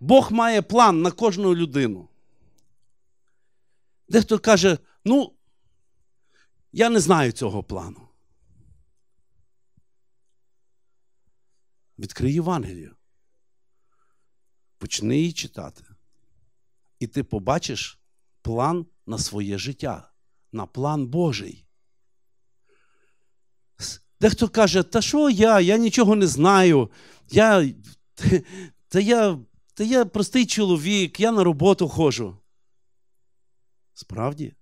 Бог має план на кожну людину. Дехто каже, ну, я не знаю цього плану. Відкрий Євангелію. Почни її читати. І ти побачиш план на своє життя, на план Божий. Дехто каже, та що я, я нічого не знаю, я, та я та я простий чоловік, я на роботу ходжу. Справді?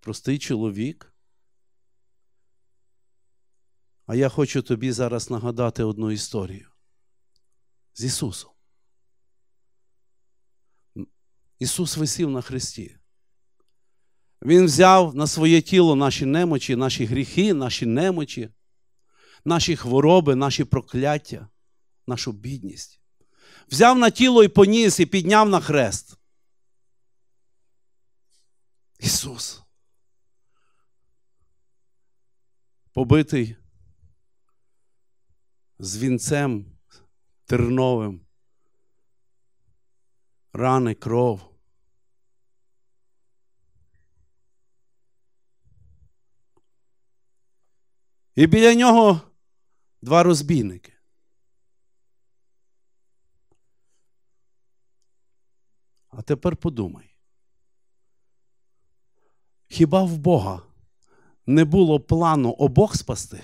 Простий чоловік. А я хочу тобі зараз нагадати одну історію з Ісусом. Ісус висів на Христі. Він взяв на своє тіло наші немочі, наші гріхи, наші немочі, наші хвороби, наші прокляття нашу бідність, взяв на тіло і поніс, і підняв на хрест. Ісус. Побитий з вінцем терновим, рани кров. І біля нього два розбійники. тепер подумай. Хіба в Бога не було плану обох спасти?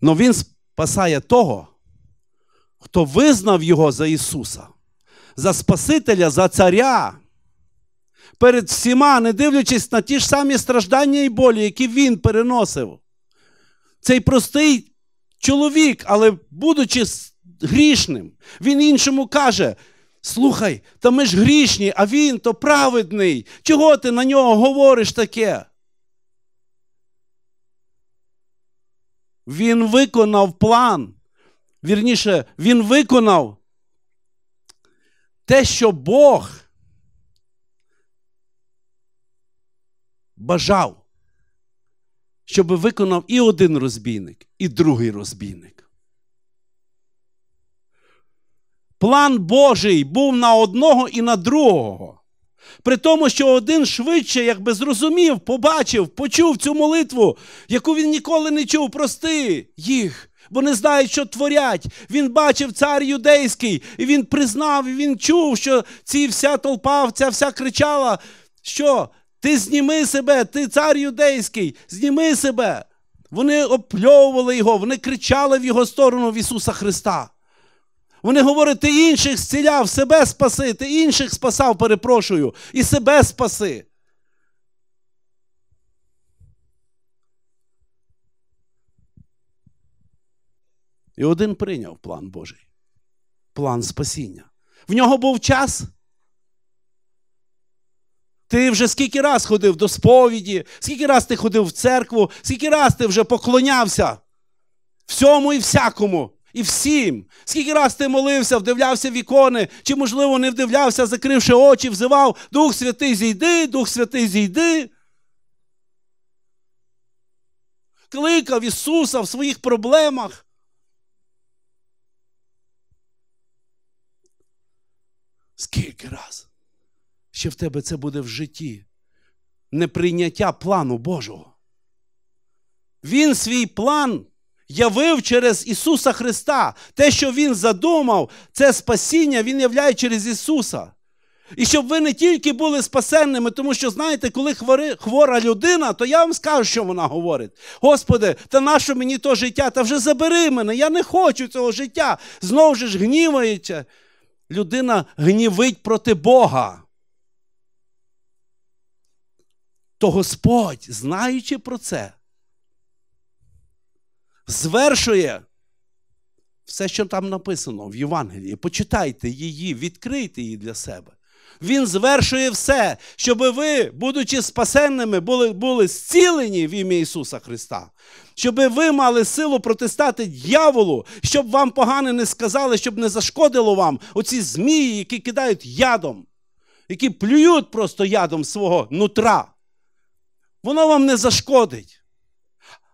Но Він спасає того, хто визнав його за Ісуса, за Спасителя, за Царя. Перед всіма, не дивлячись на ті ж самі страждання і болі, які він переносив. Цей простий чоловік, але будучи грішним. Він іншому каже: Слухай, та ми ж грішні, а він то праведний. Чого ти на нього говориш таке? Він виконав план. Вірніше, він виконав те, що Бог бажав, щоб виконав і один розбійник, і другий розбійник. План Божий був на одного і на другого. При тому, що один швидше, якби зрозумів, побачив, почув цю молитву, яку він ніколи не чув, прости їх, бо не знають, що творять. Він бачив цар юдейський, і він признав, і він чув, що ці вся толпа, ця вся кричала, що ти зніми себе, ти цар юдейський, зніми себе. Вони опльовували його, вони кричали в його сторону в Ісуса Христа. Вони говорять, ти інших зціляв, себе спаси, ти інших спасав, перепрошую, і себе спаси. І один прийняв план Божий, план спасіння. В нього був час. Ти вже скільки раз ходив до сповіді, скільки раз ти ходив в церкву, скільки раз ти вже поклонявся всьому і всякому. І всім, скільки раз ти молився, вдивлявся в ікони, чи, можливо, не вдивлявся, закривши очі, взивав Дух Святий, зійди, Дух Святий, зійди. Кликав Ісуса в своїх проблемах. Скільки раз ще в тебе це буде в житті? Неприйняття плану Божого. Він свій план явив через Ісуса Христа. Те, що Він задумав, це спасіння, Він являє через Ісуса. І щоб ви не тільки були спасенними, тому що, знаєте, коли хвори, хвора людина, то я вам скажу, що вона говорить. Господи, та нащо мені то життя? Та вже забери мене, я не хочу цього життя. Знову ж гнівається. Людина гнівить проти Бога. То Господь, знаючи про це, звершує все, що там написано в Євангелії. Почитайте її, відкрийте її для себе. Він звершує все, щоб ви, будучи спасенними, були були зцілені в ім'я Ісуса Христа, щоб ви мали силу протистати дьяволу, щоб вам погане не сказали, щоб не зашкодило вам оці змії, які кидають ядом, які плюють просто ядом свого нутра. Воно вам не зашкодить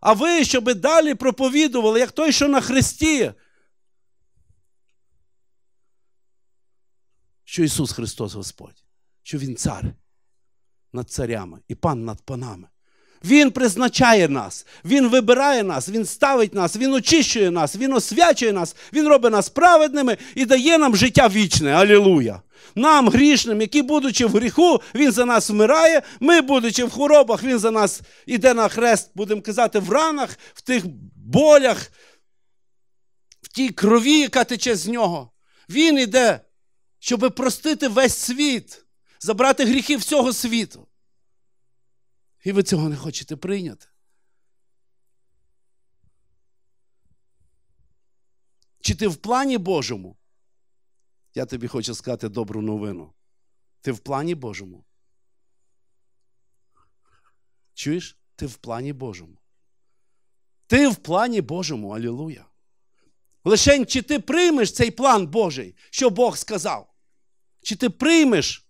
а ви, щоби далі проповідували, як той, що на Христі. Що Ісус Христос Господь, що Він цар над царями і пан над панами. Він призначає нас, Він вибирає нас, Він ставить нас, Він очищує нас, Він освячує нас, Він робить нас праведними і дає нам життя вічне. Аллилуйя! Нам, грішним, які, будучи в гріху, Він за нас вмирає. Ми, будучи в хворобах, Він за нас іде на хрест, будемо казати, в ранах, в тих болях, в тій крові, яка тече з нього. Він іде, щоб простити весь світ, забрати гріхи всього світу. І ви цього не хочете прийняти. Чи ти в плані Божому? Я тобі хочу сказати добру новину. Ти в плані Божому. Чуєш? Ти в плані Божому. Ти в плані Божому, алілуя. Лишень, чи ти приймеш цей план Божий, що Бог сказав? Чи ти приймеш